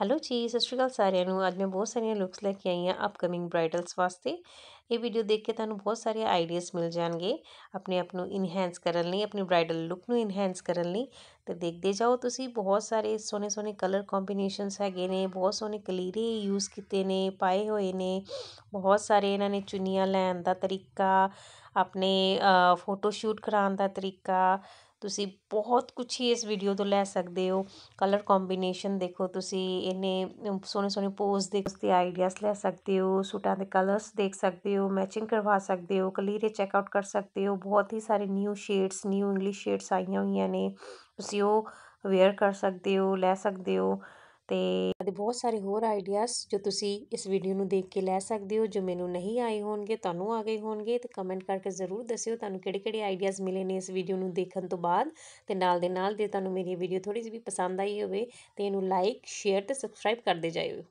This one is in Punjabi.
ਹੈਲੋ ਜੀ ਸਤਿ ਸ਼੍ਰੀ ਅਕਾਲ ਸਾਰਿਆਂ ਨੂੰ ਅੱਜ ਮੈਂ ਬਹੁਤ ਸਾਰੀਆਂ ਲੁੱਕਸ ਲੈ ਕੇ ਆਈ ਹਾਂ ਅਪਕਮਿੰਗ ਬ੍ਰਾਈਡਲਸ ਵਾਸਤੇ ਇਹ ਵੀਡੀਓ ਦੇਖ ਕੇ ਤੁਹਾਨੂੰ ਬਹੁਤ ਸਾਰੇ ਆਈਡੀਆਸ ਮਿਲ ਜਾਣਗੇ ਆਪਣੇ ਆਪ ਨੂੰ ਇਨਹੈਂਸ ਕਰਨ ਲਈ ਆਪਣੀ ਬ੍ਰਾਈਡਲ ਲੁੱਕ ਨੂੰ ਇਨਹੈਂਸ ਕਰਨ ਲਈ ਤੇ ਦੇਖਦੇ ਜਾਓ ਤੁਸੀਂ ਬਹੁਤ ਸਾਰੇ ਸੋਹਣੇ ਸੋਹਣੇ ਕਲਰ ਕੰਬੀਨੇਸ਼ਨਸ ਹੈਗੇ ਨੇ ਬਹੁਤ ਸੋਹਣੇ ਕਲੀਰੇ ਯੂਜ਼ ਕੀਤੇ ਨੇ ਪਾਏ ਹੋਏ ਨੇ ਬਹੁਤ ਸਾਰੇ ਇਹਨਾਂ ਨੇ ਚੁੰਨੀਆਂ ਲੈਣ ਦਾ ਤਰੀਕਾ ਆਪਣੇ ਫੋਟੋ ਸ਼ੂਟ ਕਰਾਉਣ ਦਾ ਤਰੀਕਾ ਤੁਸੀਂ ਬਹੁਤ ਕੁਝ ਹੀ ਇਸ ਵੀਡੀਓ ਤੋਂ ਲੈ ਸਕਦੇ ਹੋ ਕਲਰ ਕੰਬੀਨੇਸ਼ਨ ਦੇਖੋ ਤੁਸੀਂ ਇਹਨੇ ਸੋਹਣੇ ਸੋਹਣੇ ਪੋਜ਼ ਦੇ ਉਸ ਤੇ ਆਈਡੀਆਸ ਲੈ ਸਕਦੇ ਹੋ ਸੂਟਾਂ ਦੇ ਕਲਰਸ ਦੇਖ ਸਕਦੇ ਹੋ ਸਕਦੇ ਹੋ ਮੈਚਿੰਗ ਕਰਵਾ ਸਕਦੇ ਹੋ ਕਲੀਰੇ ਚੈੱਕ ਆਊਟ ਕਰ ਸਕਦੇ ਹੋ ਬਹੁਤ ਹੀ ਸਾਰੇ new shades new English shades ਆਈਆਂ ਹੋਈਆਂ ਨੇ ਤੁਸੀਂ ਉਹ ਵੇਅਰ ਕਰ ਸਕਦੇ ਹੋ ਲੈ ਸਕਦੇ ਹੋ ਅਤੇ ਬਹੁਤ ਸਾਰੇ ਹੋਰ ਆਈਡੀਆਜ਼ ਜੋ ਤੁਸੀਂ ਇਸ ਵੀਡੀਓ ਨੂੰ ਦੇਖ ਕੇ ਲੈ ਸਕਦੇ ਹੋ ਜੋ ਮੈਨੂੰ ਨਹੀਂ ਆਏ ਹੋਣਗੇ ਤੁਹਾਨੂੰ ਆ ਗਏ ਹੋਣਗੇ ਤੇ ਕਮੈਂਟ ਕਰਕੇ ਜ਼ਰੂਰ ਦੱਸਿਓ ਤੁਹਾਨੂੰ ਕਿਹੜੇ ਕਿਹੜੇ ਆਈਡੀਆਜ਼ ਮਿਲੇ ਨੇ ਇਸ ਵੀਡੀਓ ਨੂੰ ਦੇਖਣ ਤੋਂ ਬਾਅਦ ਤੇ ਨਾਲ ਦੇ ਨਾਲ ਜੇ ਤੁਹਾਨੂੰ ਮੇਰੀ ਵੀਡੀਓ ਥੋੜੀ ਜਿਹੀ ਵੀ ਪਸੰਦ ਆਈ ਹੋਵੇ ਤੇ ਇਹਨੂੰ ਲਾਈਕ ਸ਼ੇਅਰ ਤੇ ਸਬਸਕ੍ਰਾਈਬ ਕਰਦੇ ਜਾਇਓ